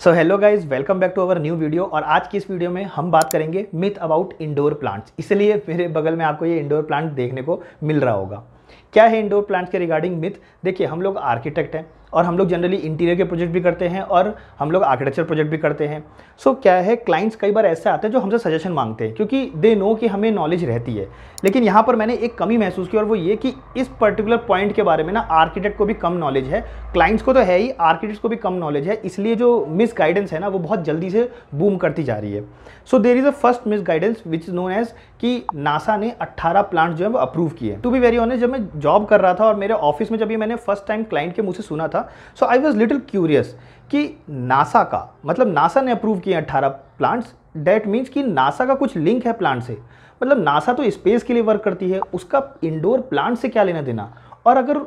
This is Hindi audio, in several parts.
so hello guys welcome back to our new video और आज की इस वीडियो में हम बात करेंगे मिथ अबाउट इंडोर प्लांट्स इसलिए मेरे बगल में आपको ये इंडोर प्लांट देखने को मिल रहा होगा क्या है इंडोर प्लांट्स के रिगार्डिंग मिथ देखिए हम लोग आर्किटेक्ट हैं और हम लोग जनरली इंटीरियर के प्रोजेक्ट भी करते हैं और हम लोग आर्किटेक्चर प्रोजेक्ट भी करते हैं सो so, क्या है क्लाइंट्स कई बार ऐसे आते हैं जो हमसे सजेशन मांगते हैं क्योंकि दे नो कि हमें नॉलेज रहती है लेकिन यहाँ पर मैंने एक कमी महसूस की और वो ये कि इस पर्टिकुलर पॉइंट के बारे में ना आर्किटेक्ट को भी कम नॉलेज है क्लाइंट्स को तो है ही आर्किटेक्ट्स को भी कम नॉलेज है इसलिए जो मिस गाइडेंस है ना वो बहुत जल्दी से बूम करती जा रही है so there is a first misguidance which is known as कि नासा ने 18 प्लांट जो है वो अप्रूव किए टू बी वेरी ऑनेस्ट जब मैं जॉब कर रहा था और मेरे ऑफिस में जब ये मैंने फर्स्ट टाइम क्लाइंट के मुझसे सुना था था so I was little curious कि नासा का मतलब नासा ने अप्रूव किए अट्ठारह प्लांट्स डैट मीन्स कि नासा का कुछ लिंक है प्लांट से मतलब नासा तो स्पेस के लिए वर्क करती है उसका इंडोर प्लांट से क्या लेना देना और अगर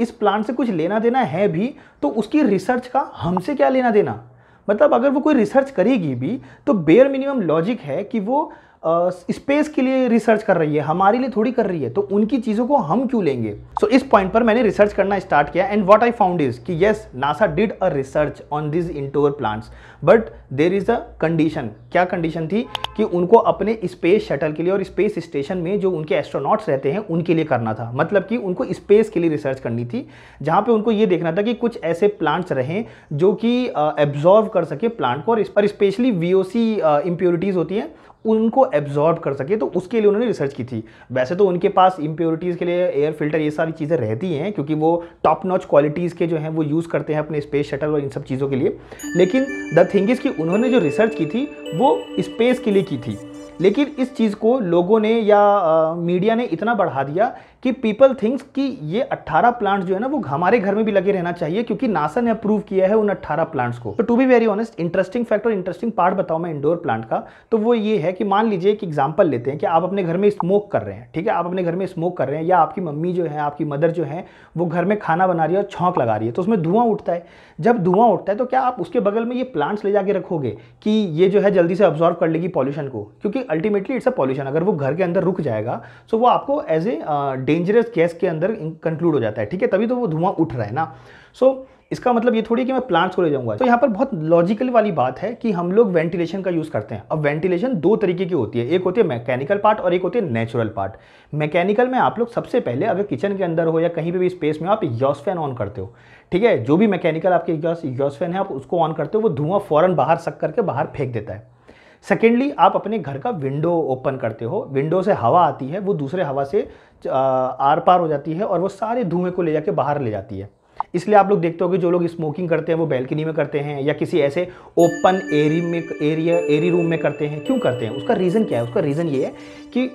इस प्लांट से कुछ लेना देना है भी तो उसकी रिसर्च का हमसे क्या लेना देना मतलब अगर वो कोई रिसर्च करेगी भी तो बेयर मिनिमम लॉजिक है कि वो स्पेस के लिए रिसर्च कर रही है हमारे लिए थोड़ी कर रही है तो उनकी चीज़ों को हम क्यों लेंगे सो so, इस पॉइंट पर मैंने रिसर्च करना स्टार्ट किया and what I found is कि yes NASA did a research on this indoor plants but there is a condition क्या कंडीशन थी कि उनको अपने स्पेस शटल के लिए और स्पेस स्टेशन में जो उनके एस्ट्रोनॉट्स रहते हैं उनके लिए करना था मतलब कि उनको स्पेस के लिए रिसर्च करनी थी जहाँ पर उनको ये देखना था कि कुछ ऐसे प्लांट्स रहें जो कि एब्जॉर्व कर सके प्लांट को और specially V O C impurities होती हैं उनको एब्जॉर्ब कर सके तो उसके लिए उन्होंने रिसर्च की थी वैसे तो उनके पास इम्प्योरिटीज़ के लिए एयर फिल्टर ये सारी चीज़ें रहती हैं क्योंकि वो टॉप नॉच क्वालिटीज़ के जो हैं वो यूज़ करते हैं अपने स्पेस शटल और इन सब चीज़ों के लिए लेकिन द थिंग इज़ कि उन्होंने जो रिसर्च की थी वो स्पेस के लिए की थी लेकिन इस चीज़ को लोगों ने या आ, मीडिया ने इतना बढ़ा दिया कि पीपल थिंक्स कि ये 18 प्लांट्स जो है ना वो हमारे घर में भी लगे रहना चाहिए क्योंकि नासा ने अप्रूव किया है उन 18 प्लांट्स को तो to be very honest interesting fact और इंटरेस्टिंग पार्ट बताऊं मैं इंडोर प्लांट का तो वो ये है कि मान लीजिए एक एग्जाम्पल लेते हैं कि आप अपने घर में स्मोक कर रहे हैं ठीक है आप अपने घर में स्मोक कर रहे हैं या आपकी मम्मी जो है आपकी मदर जो है वो घर में खाना बना रही है और छौक लगा रही है तो उसमें धुआं उठता है जब धुआं उठता है तो क्या आप उसके बगल में ये प्लांट्स ले जाके रखोगे कि ये जो है जल्दी से ऑब्जॉर्व कर लेगी पॉल्यूशन को क्योंकि अल्टीमेटली इट्स अ पॉल्यूशन अगर वो घर के अंदर रुक जाएगा तो वो आपको एज ए डेंजरस गैस के अंदर कंक्लूड हो जाता है ठीक है तभी तो वो धुआं उठ रहा है ना सो so, इसका मतलब ये थोड़ी कि मैं प्लांट्स को ले जाऊंगा तो यहाँ पर बहुत लॉजिकल वाली बात है कि हम लोग वेंटिलेशन का यूज़ करते हैं अब वेंटिलेशन दो तरीके की होती है एक होती है मैकेनिकल पार्ट और एक होती है नेचुरल पार्ट मैकेनिकल में आप लोग सबसे पहले अगर किचन के अंदर हो या कहीं पर भी स्पेस में आप फैन ऑन करते हो ठीक है जो भी मैकेनिकल आपके फैन है आप उसको ऑन करते हो वो धुआं फ़ौरन बाहर सक करके बाहर फेंक देता है सेकेंडली आप अपने घर का विंडो ओपन करते हो विंडो से हवा आती है वो दूसरे हवा से आर पार हो जाती है और वो सारे धुएँ को ले जाके बाहर ले जाती है इसलिए आप लोग देखते हो कि जो लोग स्मोकिंग करते हैं वो बैल्कनी में करते हैं या किसी ऐसे ओपन एरी में एरिया एरी रूम में करते हैं क्यों करते हैं उसका रीज़न क्या है उसका रीज़न ये है कि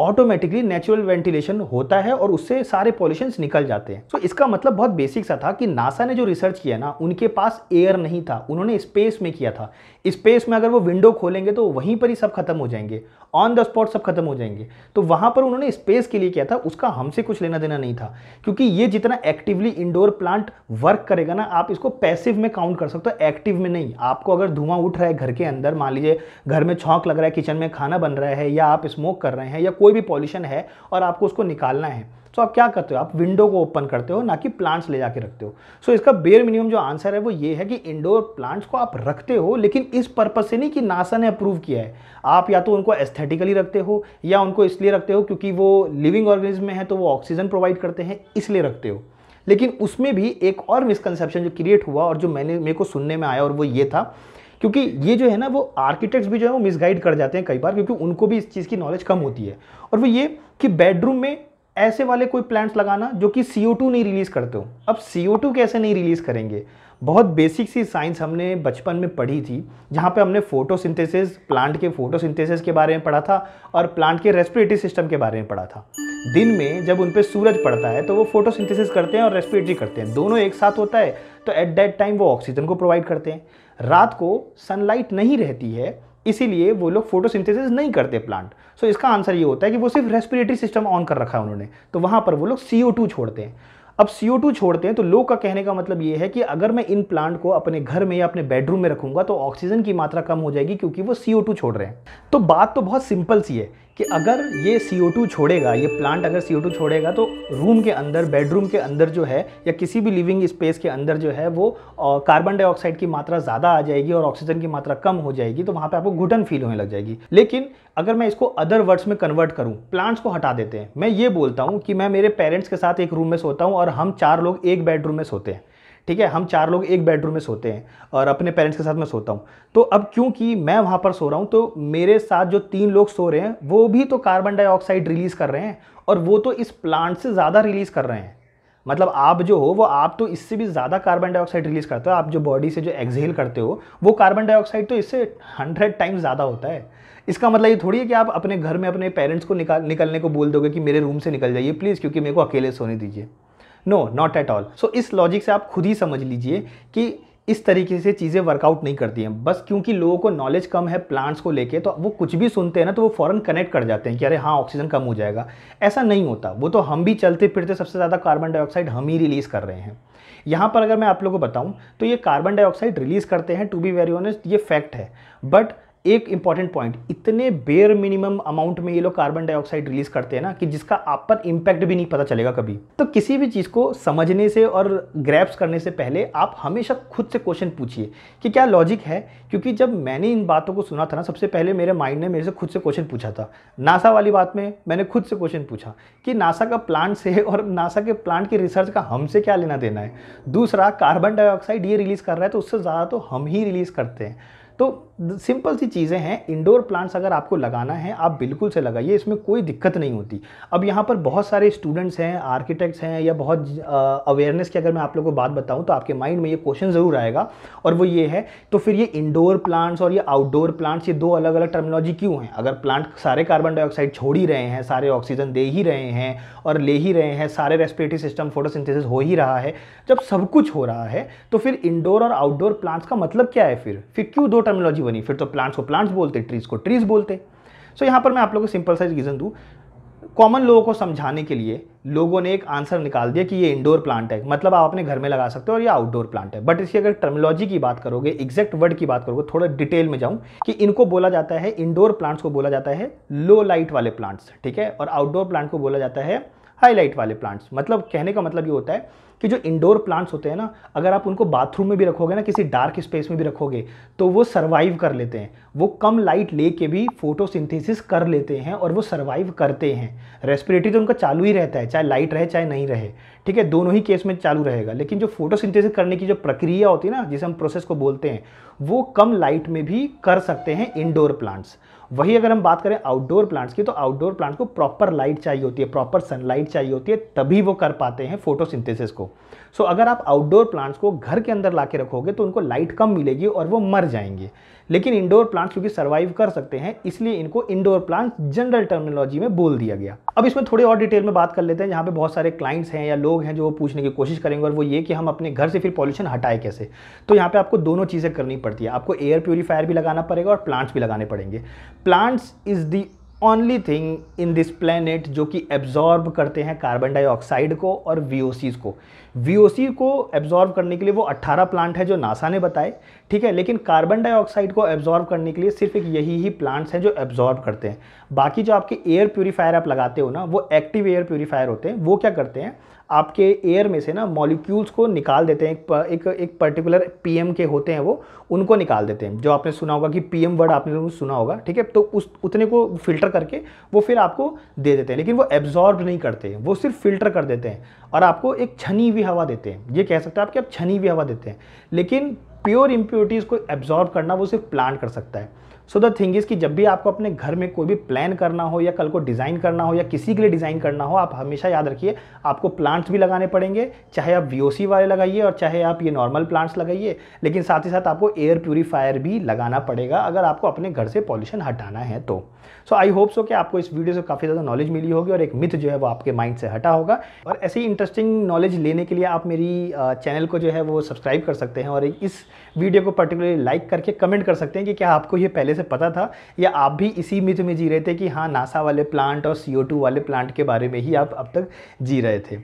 ऑटोमेटिकली नेचुरल वेंटिलेशन होता है और उससे सारे पॉल्यूशन निकल जाते हैं तो इसका मतलब बहुत बेसिक सा था कि नासा ने जो रिसर्च किया ना उनके पास एयर नहीं था उन्होंने स्पेस में किया था स्पेस में अगर वो विंडो खोलेंगे तो वहीं पर ही सब खत्म हो जाएंगे ऑन द स्पॉट सब खत्म हो जाएंगे तो वहां पर उन्होंने स्पेस के लिए किया था उसका हमसे कुछ लेना देना नहीं था क्योंकि ये जितना एक्टिवली इंडोर प्लांट वर्क करेगा ना आप इसको पैसिव में काउंट कर सकते हो एक्टिव में नहीं आपको अगर धुआं उठ रहा है घर के अंदर मान लीजिए घर में छौक लग रहा है किचन में खाना बन रहा है या आप स्मोक कर रहे हैं या कोई भी पॉल्यूशन है और आपको उसको निकालना है तो आप क्या करते हो आप विंडो को ओपन करते हो ना कि प्लांट्स ले जाके रखते हो सो so, इसका बेयर मिनिमम जो आंसर है वो ये है कि इंडोर प्लांट्स को आप रखते हो लेकिन इस पर्पज से नहीं कि नासा ने अप्रूव किया है आप या तो उनको एस्थेटिकली रखते हो या उनको इसलिए रखते हो क्योंकि वो लिविंग ऑर्गेनिज्म में है तो वो ऑक्सीजन प्रोवाइड करते हैं इसलिए रखते हो लेकिन उसमें भी एक और मिसकनसेप्शन जो क्रिएट हुआ और जो मैंने मेरे को सुनने में आया और वो ये था क्योंकि ये जो है ना वो आर्किटेक्ट्स भी जो है वो मिसगाइड कर जाते हैं कई बार क्योंकि उनको भी इस चीज़ की नॉलेज कम होती है और वो ये कि बेडरूम में ऐसे वाले कोई प्लांट्स लगाना जो कि सी नहीं रिलीज़ करते हो अब सी कैसे नहीं रिलीज़ करेंगे बहुत बेसिक सी साइंस हमने बचपन में पढ़ी थी जहाँ पे हमने फोटोसिंथेसिस प्लांट के फोटोसिंथेसिस के बारे में पढ़ा था और प्लांट के रेस्पिरेटरी सिस्टम के बारे में पढ़ा था दिन में जब उन पर सूरज पड़ता है तो वो फोटोसिंथेसिस करते हैं और रेस्पिरेटरी करते हैं दोनों एक साथ होता है तो एट दैट टाइम वो ऑक्सीजन को प्रोवाइड करते हैं रात को सनलाइट नहीं रहती है इसीलिए वो लोग फोटोसिंथेसिस नहीं करते प्लांट सो so, इसका आंसर ये होता है कि वो सिर्फ रेस्पिरेटरी सिस्टम ऑन कर रखा है उन्होंने तो वहाँ पर वो लोग सी छोड़ते हैं अब टू छोड़ते हैं तो लोग का कहने का मतलब ये है कि अगर मैं इन प्लांट को अपने घर में या अपने बेडरूम में रखूंगा तो ऑक्सीजन की मात्रा कम हो जाएगी क्योंकि वो टू छोड़ रहे हैं तो बात तो बहुत सिंपल सी है कि अगर ये CO2 छोड़ेगा ये प्लांट अगर CO2 छोड़ेगा तो रूम के अंदर बेडरूम के अंदर जो है या किसी भी लिविंग स्पेस के अंदर जो है वो कार्बन डाइऑक्साइड की मात्रा ज़्यादा आ जाएगी और ऑक्सीजन की मात्रा कम हो जाएगी तो वहाँ पे आपको घुटन फील होने लग जाएगी लेकिन अगर मैं इसको अदर वर्ड्स में कन्वर्ट करूँ प्लांट्स को हटा देते हैं मैं ये बोलता हूँ कि मैं मेरे पेरेंट्स के साथ एक रूम में सोता हूँ और हम चार लोग एक बेडरूम में सोते हैं ठीक है हम चार लोग एक बेडरूम में सोते हैं और अपने पेरेंट्स के साथ मैं सोता हूँ तो अब क्योंकि मैं वहाँ पर सो रहा हूँ तो मेरे साथ जो तीन लोग सो रहे हैं वो भी तो कार्बन डाइऑक्साइड रिलीज़ कर रहे हैं और वो तो इस प्लांट से ज़्यादा रिलीज़ कर रहे हैं मतलब आप जो हो वो आप तो इससे भी ज़्यादा कार्बन डाइऑक्साइड रिलीज़ करते हो आप जो बॉडी से जो एक्सहेल करते हो वो कार्बन डाइऑक्साइड तो इससे हंड्रेड टाइम्स ज़्यादा होता है इसका मतलब ये थोड़ी है कि आप अपने घर में अपने पेरेंट्स को निकाल निकलने को बोल दोगे कि मेरे रूम से निकल जाइए प्लीज़ क्योंकि मेरे को अकेले सोने दीजिए no not at all so इस लॉजिक से आप खुद ही समझ लीजिए कि इस तरीके से चीज़ें वर्कआउट नहीं करती हैं बस क्योंकि लोगों को नॉलेज कम है प्लांट्स को लेके तो वो कुछ भी सुनते हैं ना तो वो फ़ौरन कनेक्ट कर जाते हैं कि अरे हाँ ऑक्सीजन कम हो जाएगा ऐसा नहीं होता वो तो हम भी चलते फिरते सबसे ज़्यादा कार्बन डाइऑक्साइड हम ही रिलीज़ कर रहे हैं यहाँ पर अगर मैं आप लोगों को बताऊँ तो ये कार्बन डाइऑक्साइड रिलीज़ करते हैं टू बी वेरी ऑनेस्ट ये फैक्ट है बट एक इंपॉर्टेंट पॉइंट इतने बेयर मिनिमम अमाउंट में ये लोग कार्बन डाइऑक्साइड रिलीज करते हैं ना कि जिसका आप पर इम्पैक्ट भी नहीं पता चलेगा कभी तो किसी भी चीज़ को समझने से और ग्रैप्स करने से पहले आप हमेशा खुद से क्वेश्चन पूछिए कि क्या लॉजिक है क्योंकि जब मैंने इन बातों को सुना था ना सबसे पहले मेरे माइंड ने मेरे से खुद से क्वेश्चन पूछा था नासा वाली बात में मैंने खुद से क्वेश्चन पूछा कि नासा का प्लांट से और नासा के प्लांट की रिसर्च का हमसे क्या लेना देना है दूसरा कार्बन डाइऑक्साइड ये रिलीज़ कर रहा है तो उससे ज़्यादा तो हम ही रिलीज़ करते हैं तो सिंपल सी चीज़ें हैं इंडोर प्लांट्स अगर आपको लगाना है आप बिल्कुल से लगाइए इसमें कोई दिक्कत नहीं होती अब यहाँ पर बहुत सारे स्टूडेंट्स हैं आर्किटेक्ट्स हैं या बहुत अवेयरनेस की अगर मैं आप लोगों को बात बताऊँ तो आपके माइंड में ये क्वेश्चन ज़रूर आएगा और वो ये है तो फिर ये इंडोर प्लांट्स और ये आउटडोर प्लांट्स ये दो अलग अलग टर्मिनोलॉजी क्यों हैं अगर प्लांट सारे कार्बन डाइऑक्साइड छोड़ ही रहे हैं सारे ऑक्सीजन दे ही रहे हैं और ले ही रहे हैं सारे रेस्पिरेटरी सिस्टम फोटोसिंथेसिस हो ही रहा है जब सब कुछ हो रहा है तो फिर इंडोर और आउटडोर प्लांट्स का मतलब क्या है फिर फिर क्यों दो टर्मिनोलॉजी बनी फिर तो प्लांट्स को प्लांट्स बोलते ट्रीज़ को ट्रीज़ बोलते सो so, यहाँ पर मैं आप लोगों को सिंपल साइज रीज़न दूँ कॉमन लोगों को समझाने के लिए लोगों ने एक आंसर निकाल दिया कि ये इंडोर प्लांट है मतलब आप अपने घर में लगा सकते हो और ये आउटडोर प्लांट है बट इसकी अगर टर्मिनोलॉजी की बात करोगे एग्जैक्ट वर्ड की बात करोगे थोड़ा डिटेल में जाऊं कि इनको बोला जाता है इंडोर प्लांट्स को बोला जाता है लो लाइट वाले प्लांट्स ठीक है और आउटडोर प्लांट को बोला जाता है हाई लाइट वाले प्लांट्स मतलब कहने का मतलब ये होता है कि जो इंडोर प्लांट्स होते हैं ना अगर आप उनको बाथरूम में भी रखोगे ना किसी डार्क स्पेस में भी रखोगे तो वो सर्वाइव कर लेते हैं वो कम लाइट ले के भी फोटोसिंथेसिस कर लेते हैं और वो सर्वाइव करते हैं रेस्पिरेटरी तो उनका चालू ही रहता है चाहे लाइट रहे चाहे नहीं रहे ठीक है दोनों ही केस में चालू रहेगा लेकिन जो फोटोसिंथेसिस करने की जो प्रक्रिया होती है ना जिसे हम प्रोसेस को बोलते हैं वो कम लाइट में भी कर सकते हैं इंडोर प्लांट्स वही अगर हम बात करें आउटडोर प्लांट्स की तो आउटडोर प्लांट को प्रॉपर लाइट चाहिए होती है प्रॉपर सनलाइट चाहिए होती है तभी वो कर पाते हैं फोटोसिंथेसिस को सो so, अगर आप आउटडोर प्लांट्स को घर के अंदर ला के रखोगे तो उनको लाइट कम मिलेगी और वो मर जाएंगे लेकिन इंडोर प्लांट्स क्योंकि सर्वाइव कर सकते हैं इसलिए इनको इंडोर प्लांट्स जनरल टर्मिनोलॉजी में बोल दिया गया अब इसमें थोड़ी और डिटेल में बात कर लेते हैं जहाँ पे बहुत सारे क्लाइंट्स हैं या लोग हैं जो पूछने की कोशिश करेंगे और वो ये कि हम अपने घर से फिर पॉल्यूशन हटाए कैसे तो यहाँ पे आपको दोनों चीज़ें करनी पड़ती है आपको एयर प्योरीफायर भी लगाना पड़ेगा और प्लांट्स भी लगाने पड़ेंगे plants is the only thing in this planet जो कि एब्जॉर्ब करते हैं कार्बन डाइऑक्साइड को और वी को वी को एब्जॉर्ब करने के लिए वो 18 प्लांट है जो नासा ने बताए ठीक है लेकिन कार्बन डाइऑक्साइड को एब्जॉर्ब करने के लिए सिर्फ एक यही ही प्लांट्स हैं जो एब्जॉर्ब करते हैं बाकी जो आपके एयर प्योरीफायर आप लगाते हो ना वो एक्टिव एयर प्योरीफायर होते हैं वो क्या करते हैं आपके एयर में से ना मॉलिक्यूल्स को निकाल देते हैं एक एक, पर्टिकुलर पीएम के होते हैं वो उनको निकाल देते हैं जो आपने सुना होगा कि पीएम वर्ड आपने लोगों सुना होगा ठीक है तो उस उतने को फिल्टर करके वो फिर आपको दे देते हैं लेकिन वो एब्जॉर्ब नहीं करते वो सिर्फ फिल्टर कर देते हैं और आपको एक छनी हुई हवा देते हैं ये कह सकते हैं आप कि आप छनी हुई हवा देते हैं लेकिन प्योर इम्प्योरिटीज़ को एब्जॉर्ब करना वो सिर्फ प्लांट कर सकता है सो द थिंग इज़ कि जब भी आपको अपने घर में कोई भी प्लान करना हो या कल को डिज़ाइन करना हो या किसी के लिए डिज़ाइन करना हो आप हमेशा याद रखिए आपको प्लांट्स भी लगाने पड़ेंगे चाहे आप वी वाले लगाइए और चाहे आप ये नॉर्मल प्लांट्स लगाइए लेकिन साथ ही साथ आपको एयर प्योरीफायर भी लगाना पड़ेगा अगर आपको अपने घर से पॉल्यूशन हटाना है तो सो आई होप सो कि आपको इस वीडियो से काफ़ी ज़्यादा नॉलेज मिली होगी और एक मिथ जो है वो आपके माइंड से हटा होगा और ऐसे ही इंटरेस्टिंग नॉलेज लेने के लिए आप मेरी चैनल को जो है वो सब्सक्राइब कर सकते हैं और इस वीडियो को पर्टिकुलरली लाइक करके कमेंट कर सकते हैं कि क्या आपको ये पहले पहले से पता था या आप भी इसी मिथ में जी रहे थे कि हाँ नासा वाले प्लांट और सी वाले प्लांट के बारे में ही आप अब तक जी रहे थे